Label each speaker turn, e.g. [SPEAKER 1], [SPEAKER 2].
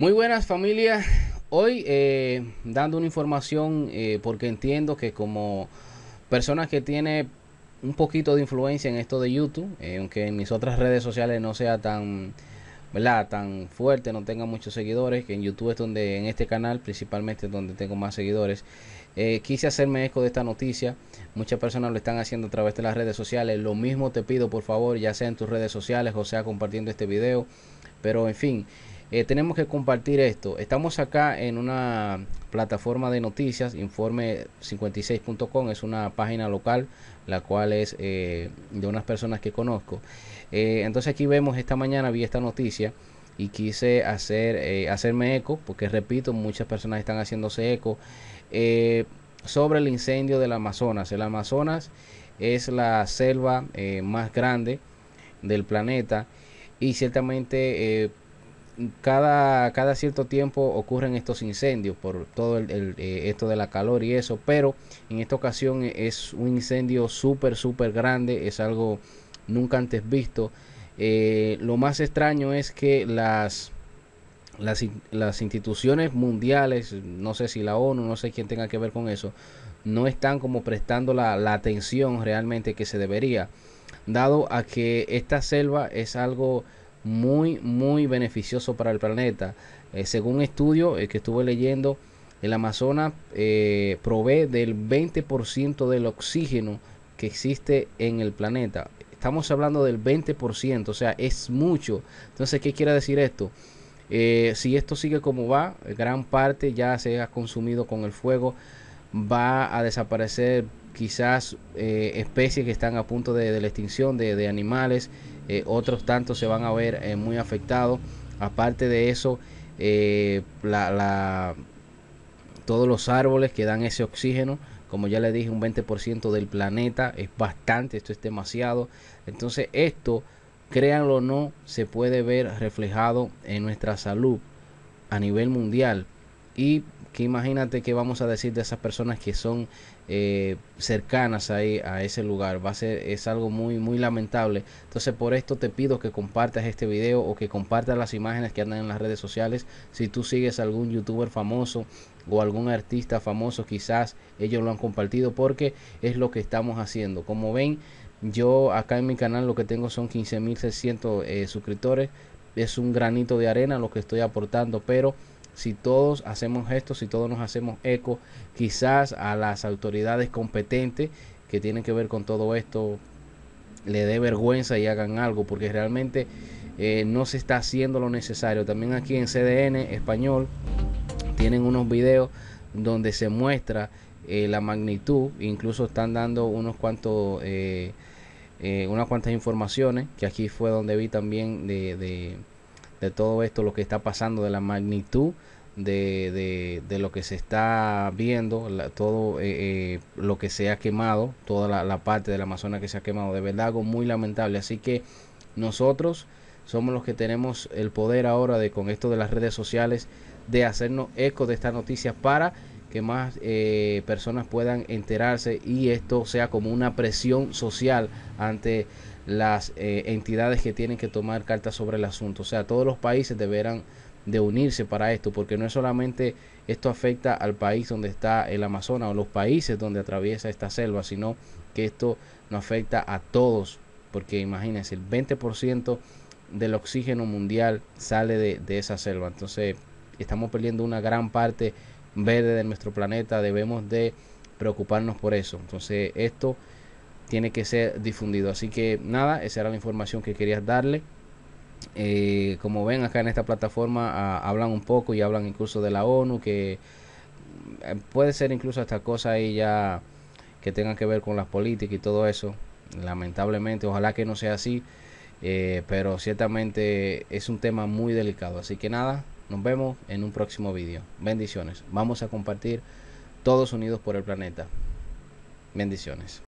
[SPEAKER 1] Muy buenas familia, hoy eh, dando una información eh, porque entiendo que como persona que tiene un poquito de influencia en esto de YouTube, eh, aunque en mis otras redes sociales no sea tan, tan fuerte, no tenga muchos seguidores, que en YouTube es donde, en este canal principalmente donde tengo más seguidores, quise hacerme eco de esta noticia, muchas personas lo están haciendo a través de las redes sociales, lo mismo te pido por favor, ya sea en tus redes sociales o sea compartiendo este video, pero en fin. Eh, tenemos que compartir esto. Estamos acá en una plataforma de noticias, informe56.com, es una página local, la cual es eh, de unas personas que conozco. Eh, entonces aquí vemos, esta mañana vi esta noticia y quise hacer, hacerme eco, porque repito, muchas personas están haciéndose eco, sobre el incendio del Amazonas. El Amazonas es la selva más grande del planeta y ciertamente cada, cada cierto tiempo ocurren estos incendios por todo el, eh, esto de la calor y eso, pero en esta ocasión e, es un incendio súper, súper grande, es algo nunca antes visto. Eh, lo más extraño es que las, las, las instituciones mundiales, no sé si la ONU, no sé quién tenga que ver con eso, no están como prestando la, la atención realmente que se debería, dado a que esta selva es algo muy, muy beneficioso para el planeta. Eh, según un estudio eh, que estuve leyendo, el Amazonas eh, provee del 20% del oxígeno que existe en el planeta. Estamos hablando del 20%, o sea, es mucho. Entonces, ¿qué quiere decir esto? si esto sigue como va, gran parte ya se ha consumido con el fuego, va a desaparecer quizás especies que están a punto de, la extinción de animales eh, otros tantos se van a ver eh, muy afectados. Aparte de eso, eh, la, todos los árboles que dan ese oxígeno, como ya le dije, un 20% del planeta, es bastante, esto es demasiado. Entonces esto, créanlo o no, se puede ver reflejado en nuestra salud a nivel mundial y que imagínate que vamos a decir de esas personas que son eh, cercanas ahí a ese lugar va a ser es algo muy muy lamentable entonces por esto te pido que compartas este video o que compartas las imágenes que andan en las redes sociales si tú sigues algún youtuber famoso o algún artista famoso quizás ellos lo han compartido porque es lo que estamos haciendo como ven yo acá en mi canal lo que tengo son 15.600 eh, suscriptores es un granito de arena lo que estoy aportando pero si todos hacemos esto, si todos nos hacemos eco, quizás a las autoridades competentes que tienen que ver con todo esto le dé vergüenza y hagan algo, porque realmente eh, no se está haciendo lo necesario. También aquí en CDN español tienen unos videos donde se muestra eh, la magnitud, incluso están dando unos cuantos, eh, unas cuantas informaciones, que aquí fue donde vi también de de todo esto, lo que está pasando, de la magnitud de, de, lo que se está viendo, todo eh, eh, lo que se ha quemado, toda la, parte parte del Amazonas que se ha quemado. De verdad, algo muy lamentable. Así que nosotros somos los que tenemos el poder ahora de con esto de las redes sociales de hacernos eco de estas noticias para que más eh, personas puedan enterarse y esto sea como una presión social ante las eh, entidades que tienen que tomar cartas sobre el asunto. O sea, todos los países deberán de unirse para esto, porque no es solamente esto afecta al país donde está el Amazonas o los países donde atraviesa esta selva, sino que esto nos afecta a todos, porque imagínense, el 20% del oxígeno mundial sale de, de esa selva. Entonces, estamos perdiendo una gran parte verde de nuestro planeta, debemos de preocuparnos por eso. Entonces esto tiene que ser difundido. Así que nada, esa era la información que quería darle. Eh, como ven acá en esta plataforma ah, hablan un poco y hablan incluso de la ONU, que eh, puede ser incluso hasta cosas ahí ya que tengan que ver con las políticas y todo eso. Lamentablemente, ojalá que no sea así, eh, pero ciertamente es un tema muy delicado. Así que nada, nos vemos en un próximo vídeo. Bendiciones. Vamos a compartir todos unidos por el planeta. Bendiciones.